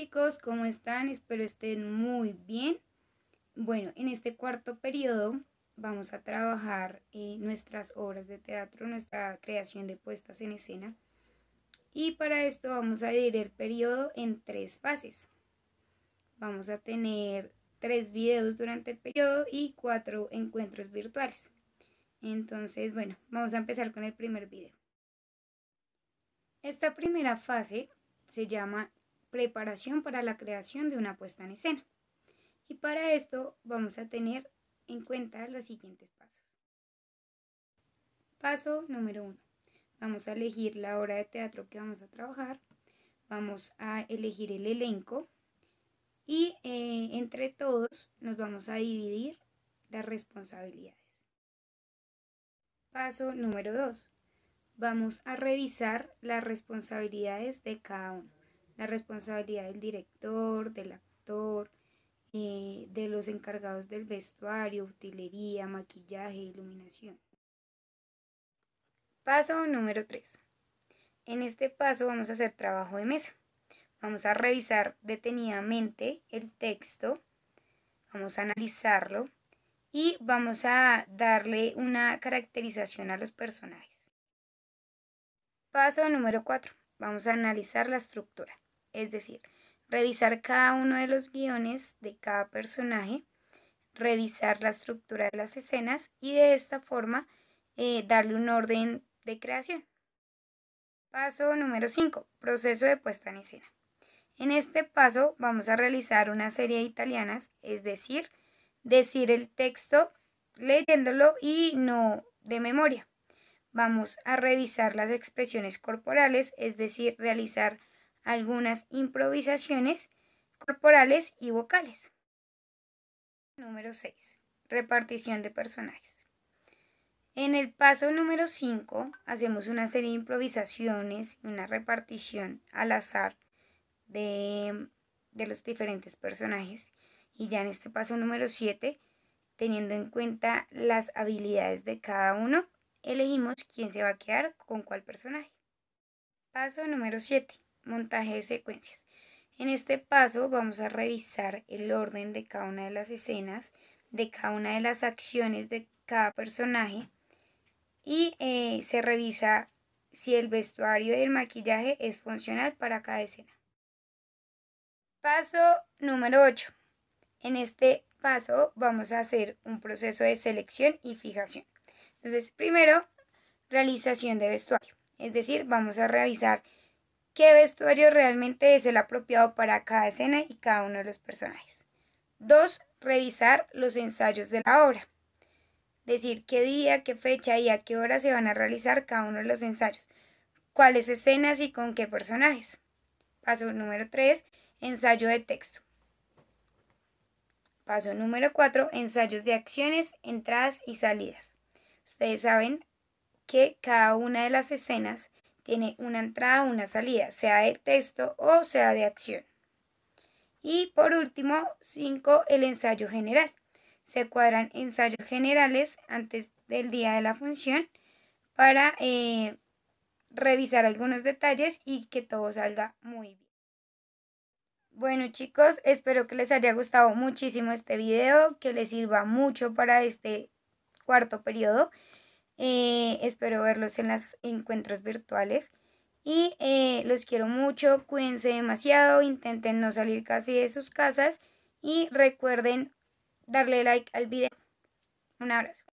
chicos, ¿cómo están? Espero estén muy bien. Bueno, en este cuarto periodo vamos a trabajar eh, nuestras obras de teatro, nuestra creación de puestas en escena. Y para esto vamos a dividir el periodo en tres fases. Vamos a tener tres videos durante el periodo y cuatro encuentros virtuales. Entonces, bueno, vamos a empezar con el primer video. Esta primera fase se llama preparación para la creación de una puesta en escena. Y para esto vamos a tener en cuenta los siguientes pasos. Paso número uno, Vamos a elegir la obra de teatro que vamos a trabajar. Vamos a elegir el elenco. Y eh, entre todos nos vamos a dividir las responsabilidades. Paso número 2. Vamos a revisar las responsabilidades de cada uno la responsabilidad del director, del actor, eh, de los encargados del vestuario, utilería, maquillaje, iluminación. Paso número 3. En este paso vamos a hacer trabajo de mesa. Vamos a revisar detenidamente el texto, vamos a analizarlo y vamos a darle una caracterización a los personajes. Paso número 4. Vamos a analizar la estructura es decir, revisar cada uno de los guiones de cada personaje, revisar la estructura de las escenas y de esta forma eh, darle un orden de creación. Paso número 5, proceso de puesta en escena. En este paso vamos a realizar una serie de italianas, es decir, decir el texto leyéndolo y no de memoria. Vamos a revisar las expresiones corporales, es decir, realizar algunas improvisaciones corporales y vocales. Número 6. Repartición de personajes. En el paso número 5 hacemos una serie de improvisaciones y una repartición al azar de, de los diferentes personajes. Y ya en este paso número 7, teniendo en cuenta las habilidades de cada uno, elegimos quién se va a quedar con cuál personaje. Paso número 7 montaje de secuencias. En este paso vamos a revisar el orden de cada una de las escenas, de cada una de las acciones de cada personaje y eh, se revisa si el vestuario y el maquillaje es funcional para cada escena. Paso número 8. En este paso vamos a hacer un proceso de selección y fijación. Entonces, primero, realización de vestuario. Es decir, vamos a realizar qué vestuario realmente es el apropiado para cada escena y cada uno de los personajes. 2. Revisar los ensayos de la obra. Decir qué día, qué fecha y a qué hora se van a realizar cada uno de los ensayos, cuáles escenas y con qué personajes. Paso número 3. Ensayo de texto. Paso número 4. Ensayos de acciones, entradas y salidas. Ustedes saben que cada una de las escenas tiene una entrada o una salida, sea de texto o sea de acción. Y por último, 5. El ensayo general. Se cuadran ensayos generales antes del día de la función para eh, revisar algunos detalles y que todo salga muy bien. Bueno chicos, espero que les haya gustado muchísimo este video, que les sirva mucho para este cuarto periodo eh, espero verlos en los encuentros virtuales. Y eh, los quiero mucho, cuídense demasiado, intenten no salir casi de sus casas y recuerden darle like al video. Un abrazo.